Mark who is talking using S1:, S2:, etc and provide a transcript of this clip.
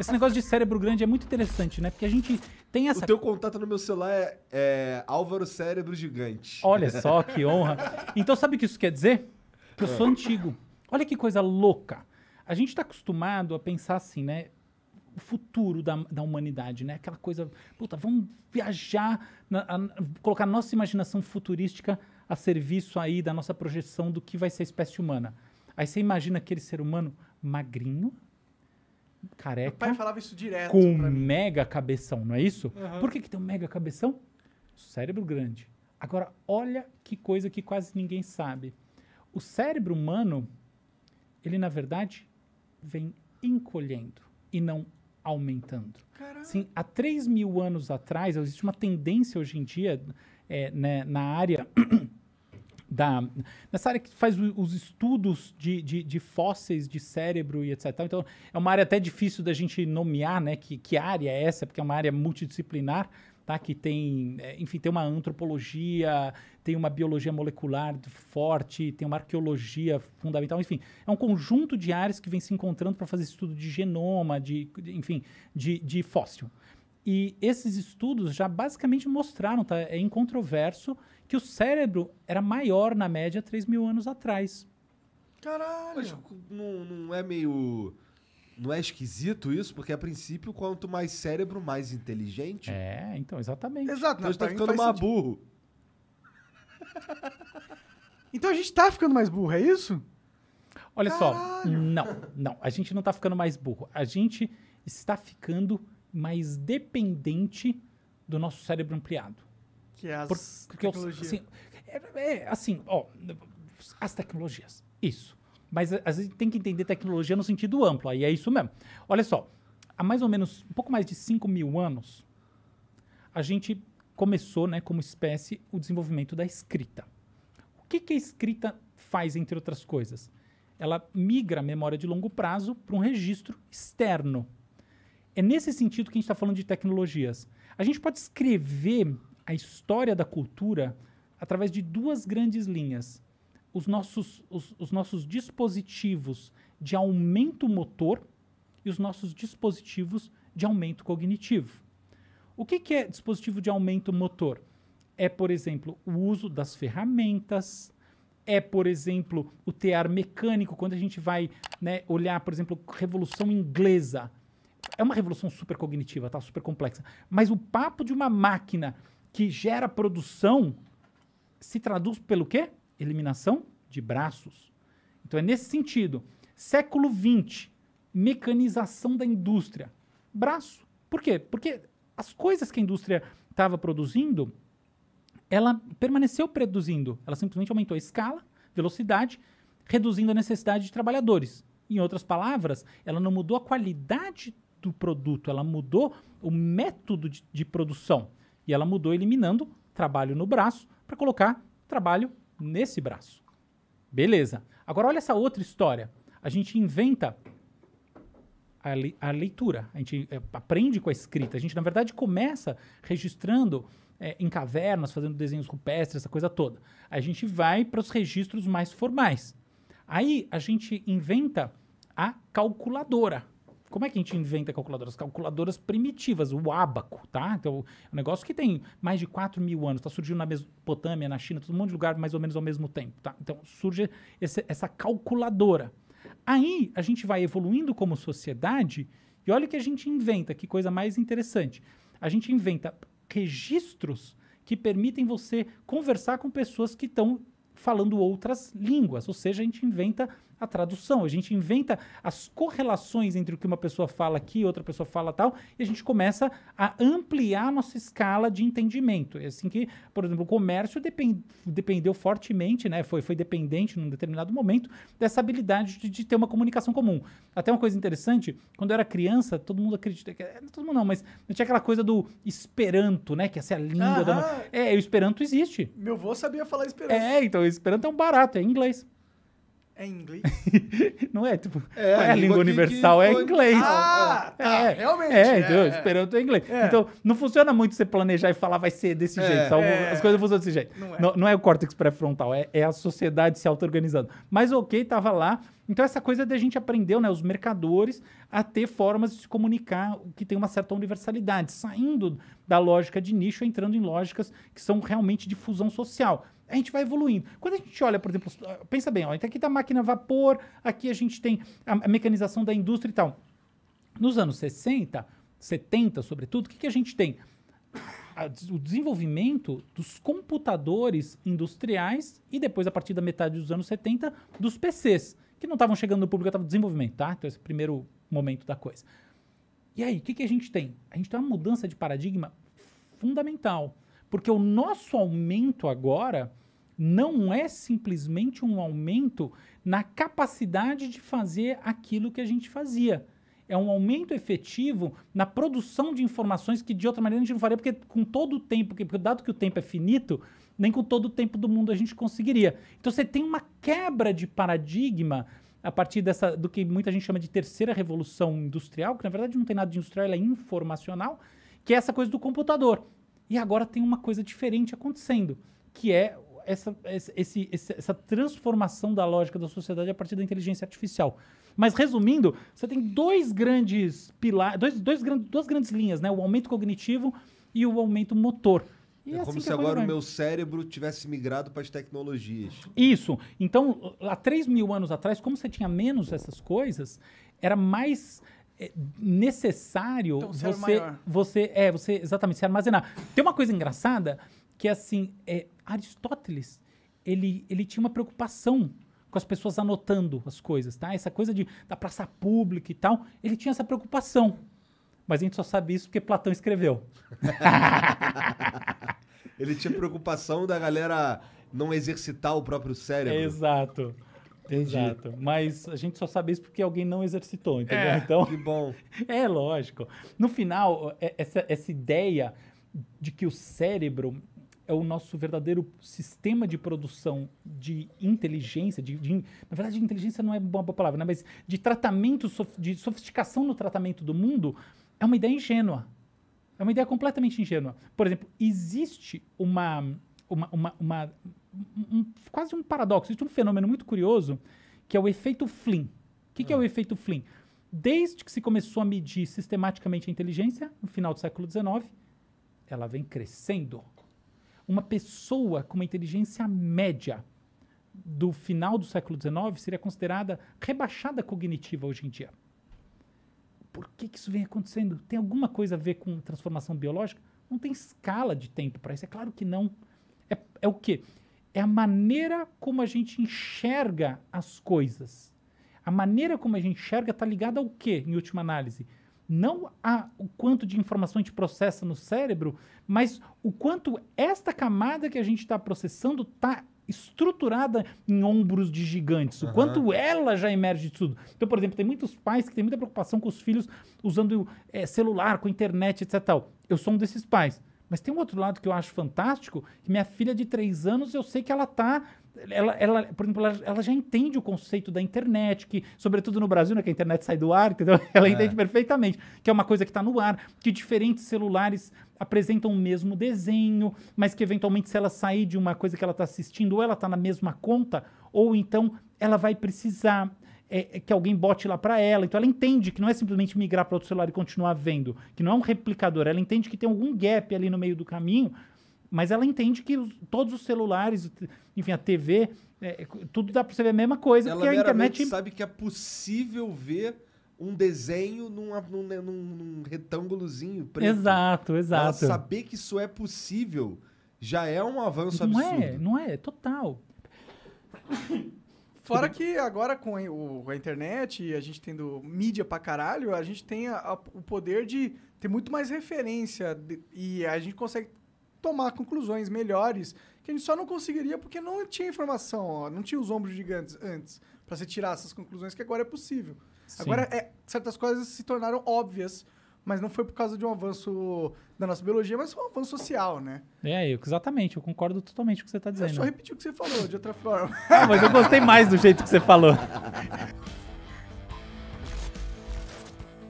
S1: Esse negócio de cérebro grande é muito interessante, né? Porque a gente tem essa. O teu contato no meu celular é, é Álvaro Cérebro Gigante. Olha só que honra. Então, sabe o que isso quer dizer? Que eu sou ah. antigo. Olha que coisa louca. A gente está acostumado a pensar assim, né? o futuro da, da humanidade, né? Aquela coisa, puta, vamos viajar, na, a, colocar nossa imaginação futurística a serviço aí da nossa projeção do que vai ser a espécie humana. Aí você imagina aquele ser humano magrinho, careca. Meu pai falava isso direto. Com um mega cabeção, não é isso? Uhum. Por que, que tem um mega cabeção? Cérebro grande. Agora, olha que coisa que quase ninguém sabe. O cérebro humano, ele na verdade vem encolhendo e não aumentando. Caramba. Sim, há 3 mil anos atrás, existe uma tendência hoje em dia é, né, na área da, nessa área que faz os estudos de, de, de, fósseis de cérebro e etc. Então, é uma área até difícil da gente nomear, né? Que, que área é essa, porque é uma área multidisciplinar, tá? Que tem, é, enfim, tem uma antropologia, tem uma biologia molecular forte, tem uma arqueologia fundamental, enfim. É um conjunto de áreas que vem se encontrando para fazer estudo de genoma, de, de enfim, de, de fóssil. E esses estudos já basicamente mostraram, tá? é incontroverso, que o cérebro era maior na média 3 mil anos atrás. Caralho! Mas não, não é meio. Não é esquisito isso? Porque, a princípio, quanto mais cérebro, mais inteligente. É, então, exatamente. Exato, então, a gente tá ficando mais burro. Então a gente tá ficando mais burro, é isso? Olha Caralho. só, não, não. A gente não tá ficando mais burro. A gente está ficando mais dependente do nosso cérebro ampliado. Que é as Por, tecnologias. Assim, é, é, assim, ó, as tecnologias, isso. Mas a, a gente tem que entender tecnologia no sentido amplo, aí é isso mesmo. Olha só, há mais ou menos, um pouco mais de 5 mil anos, a gente começou, né, como espécie, o desenvolvimento da escrita. O que, que a escrita faz, entre outras coisas? Ela migra a memória de longo prazo para um registro externo, é nesse sentido que a gente está falando de tecnologias. A gente pode escrever a história da cultura através de duas grandes linhas. Os nossos, os, os nossos dispositivos de aumento motor e os nossos dispositivos de aumento cognitivo. O que, que é dispositivo de aumento motor? É, por exemplo, o uso das ferramentas, é, por exemplo, o tear mecânico, quando a gente vai né, olhar, por exemplo, Revolução Inglesa é uma revolução super cognitiva, tá? Super complexa. Mas o papo de uma máquina que gera produção se traduz pelo quê? Eliminação de braços. Então é nesse sentido. Século XX, mecanização da indústria. Braço. Por quê? Porque as coisas que a indústria estava produzindo, ela permaneceu produzindo. Ela simplesmente aumentou a escala, velocidade, reduzindo a necessidade de trabalhadores. Em outras palavras, ela não mudou a qualidade do produto, ela mudou o método de, de produção. E ela mudou eliminando trabalho no braço para colocar trabalho nesse braço. Beleza. Agora olha essa outra história. A gente inventa a, a leitura, a gente é, aprende com a escrita. A gente, na verdade, começa registrando é, em cavernas, fazendo desenhos rupestres, essa coisa toda. A gente vai para os registros mais formais. Aí a gente inventa a calculadora. Como é que a gente inventa calculadoras? Calculadoras primitivas, o ábaco, tá? Então, é um negócio que tem mais de 4 mil anos, tá surgindo na Mesopotâmia, na China, todo mundo de lugar mais ou menos ao mesmo tempo, tá? Então, surge esse, essa calculadora. Aí, a gente vai evoluindo como sociedade e olha o que a gente inventa, que coisa mais interessante. A gente inventa registros que permitem você conversar com pessoas que estão falando outras línguas, ou seja, a gente inventa a tradução. A gente inventa as correlações entre o que uma pessoa fala aqui, outra pessoa fala tal, e a gente começa a ampliar a nossa escala de entendimento. É assim que, por exemplo, o comércio depend, dependeu fortemente, né? Foi, foi dependente num determinado momento dessa habilidade de, de, ter uma comunicação comum. Até uma coisa interessante, quando eu era criança, todo mundo acredita que. Eh, todo mundo não, mas tinha aquela coisa do esperanto, né? Que essa é a língua da. É, o esperanto existe. Meu avô sabia falar esperanto. É, então, esperanto é um barato, é inglês. É inglês? não é, tipo, é, a, é a língua, língua universal que, que é foi... é inglês. Ah, é, tá, é, realmente. É, é. então, esperando é inglês. Então, não funciona muito você planejar e falar vai ser desse é, jeito. as coisas funcionam desse jeito. Não é, não, não é o córtex pré-frontal, é, a sociedade se auto-organizando. Mas ok, tava lá. Então, essa coisa da gente aprendeu, né, os mercadores, a ter formas de se comunicar que tem uma certa universalidade, saindo da lógica de nicho, entrando em lógicas que são realmente de fusão social a gente vai evoluindo. Quando a gente olha, por exemplo, pensa bem, ó, então aqui está a máquina a vapor, aqui a gente tem a, a mecanização da indústria e tal. Nos anos 60, 70, sobretudo, o que, que a gente tem? o desenvolvimento dos computadores industriais e depois, a partir da metade dos anos 70, dos PCs, que não estavam chegando no público, estavam desenvolvimento, tá? Então, esse é o primeiro momento da coisa. E aí, o que, que a gente tem? A gente tem uma mudança de paradigma fundamental, porque o nosso aumento agora não é simplesmente um aumento na capacidade de fazer aquilo que a gente fazia. É um aumento efetivo na produção de informações que de outra maneira a gente não faria, porque com todo o tempo, porque dado que o tempo é finito, nem com todo o tempo do mundo a gente conseguiria. Então você tem uma quebra de paradigma a partir dessa do que muita gente chama de terceira revolução industrial, que na verdade não tem nada de industrial, ela é informacional, que é essa coisa do computador. E agora tem uma coisa diferente acontecendo, que é essa, esse, essa transformação da lógica da sociedade a partir da inteligência artificial. Mas resumindo, você tem dois grandes pilares, dois, dois, duas grandes linhas, né? O aumento cognitivo e o aumento motor. E é, é assim como se agora o meu cérebro tivesse migrado para as tecnologias. Isso. Então, há 3 mil anos atrás, como você tinha menos essas coisas, era mais eh, necessário então, você, você, é, você exatamente se armazenar. Tem uma coisa engraçada que assim, é, Aristóteles, ele, ele tinha uma preocupação com as pessoas anotando as coisas, tá? Essa coisa de, da praça pública e tal, ele tinha essa preocupação. Mas a gente só sabe isso porque Platão escreveu. ele tinha preocupação da galera não exercitar o próprio cérebro. Exato. Entendi. Exato. Mas a gente só sabe isso porque alguém não exercitou, é, entendeu? É, então, que bom. É lógico. No final, é, essa, essa ideia de que o cérebro é o nosso verdadeiro sistema de produção de inteligência, de, de na verdade inteligência não é uma boa palavra, né? mas de tratamento, de sofisticação no tratamento do mundo, é uma ideia ingênua. É uma ideia completamente ingênua. Por exemplo, existe uma, uma, uma, uma um, quase um paradoxo, existe um fenômeno muito curioso que é o efeito Flynn. O que, ah. que é o ah. efeito Flynn? Desde que se começou a medir sistematicamente a inteligência, no final do século XIX, ela vem crescendo uma pessoa com uma inteligência média do final do século XIX seria considerada rebaixada cognitiva hoje em dia. Por que, que isso vem acontecendo? Tem alguma coisa a ver com transformação biológica? Não tem escala de tempo para isso, é claro que não. É, é o quê? É a maneira como a gente enxerga as coisas. A maneira como a gente enxerga está ligada ao quê, em última análise? não a, o quanto de informação a gente processa no cérebro, mas o quanto esta camada que a gente está processando está estruturada em ombros de gigantes, uhum. o quanto ela já emerge de tudo. Então, por exemplo, tem muitos pais que têm muita preocupação com os filhos usando é, celular, com internet, etc. Tal. Eu sou um desses pais. Mas tem um outro lado que eu acho fantástico, que minha filha de três anos, eu sei que ela está ela, ela, por exemplo, ela, ela, já entende o conceito da internet, que, sobretudo no Brasil, né, que a internet sai do ar, entendeu? Ela é. entende perfeitamente, que é uma coisa que está no ar, que diferentes celulares apresentam o mesmo desenho, mas que eventualmente, se ela sair de uma coisa que ela está assistindo, ou ela está na mesma conta, ou então ela vai precisar é, é que alguém bote lá para ela. Então ela entende que não é simplesmente migrar para outro celular e continuar vendo, que não é um replicador. Ela entende que tem algum gap ali no meio do caminho mas ela entende que os, todos os celulares, enfim, a TV, é, é, tudo dá para você ver a mesma coisa. Ela porque a internet sabe que é possível ver um desenho num, num, num, num retângulozinho preto. Exato, exato. Ela saber que isso é possível já é um avanço não é, absurdo. Não é, não é, total. Fora que agora com a internet e a gente tendo mídia pra caralho, a gente tem a, a, o poder de ter muito mais referência de, e a gente consegue tomar conclusões melhores que a gente só não conseguiria porque não tinha informação, ó, não tinha os ombros gigantes antes para você tirar essas conclusões que agora é possível. Sim. Agora, é, certas coisas se tornaram óbvias, mas não foi por causa de um avanço da nossa biologia, mas foi um avanço social, né? É, eu, exatamente, eu concordo totalmente com o que você está é, dizendo. Eu só repeti o que você falou, de outra forma. ah, mas eu gostei mais do jeito que você falou.